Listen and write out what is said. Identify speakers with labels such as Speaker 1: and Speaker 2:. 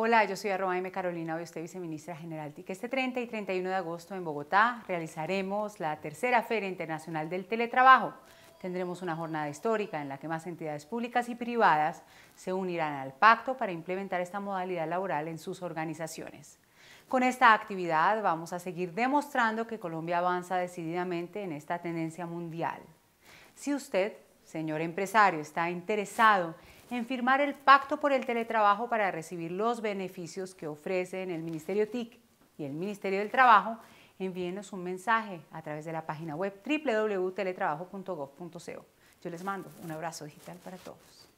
Speaker 1: Hola, yo soy arroba M. Carolina, hoy estoy viceministra general TIC. Este 30 y 31 de agosto en Bogotá realizaremos la tercera Feria Internacional del Teletrabajo. Tendremos una jornada histórica en la que más entidades públicas y privadas se unirán al pacto para implementar esta modalidad laboral en sus organizaciones. Con esta actividad vamos a seguir demostrando que Colombia avanza decididamente en esta tendencia mundial. Si usted, señor empresario, está interesado en en firmar el pacto por el teletrabajo para recibir los beneficios que ofrecen el Ministerio TIC y el Ministerio del Trabajo, envíenos un mensaje a través de la página web www.teletrabajo.gov.co. Yo les mando un abrazo digital para todos.